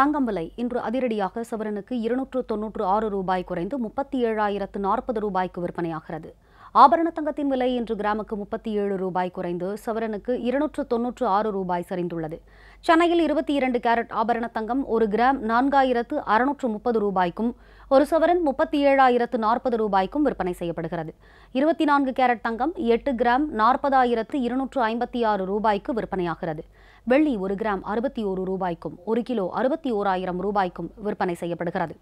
தங்கம் இன்று அதிரடியாக சவரனுக்கு இருநூற்று தொன்னூற்று ஆறு ரூபாய் குறைந்து முப்பத்தி ஏழாயிரத்து நாற்பது ரூபாய்க்கு விற்பனையாகிறது ஆபரண தங்கத்தின் விலை இன்று கிராமுக்கு முப்பத்தி ஏழு ரூபாய் குறைந்து சவரனுக்கு இருநூற்று தொன்னூற்று ஆறு ரூபாய் சரிந்துள்ளது சென்னையில் இருபத்தி இரண்டு கேரட் ஆபரண தங்கம் ஒரு கிராம் நான்காயிரத்து அறுநூற்று முப்பது ரூபாய்க்கும் ஒரு சவரன் முப்பத்தி ஏழாயிரத்து நாற்பது ரூபாய்க்கும் விற்பனை செய்யப்படுகிறது இருபத்தி நான்கு கேரட் தங்கம் எட்டு கிராம் நாற்பதாயிரத்து இருநூற்று ஐம்பத்தி ஆறு ரூபாய்க்கு விற்பனையாகிறது வெள்ளி ஒரு கிராம் அறுபத்தி ஓரு ரூபாய்க்கும் ஒரு கிலோ அறுபத்தி ஓராயிரம் ரூபாய்க்கும் விற்பனை செய்யப்படுகிறது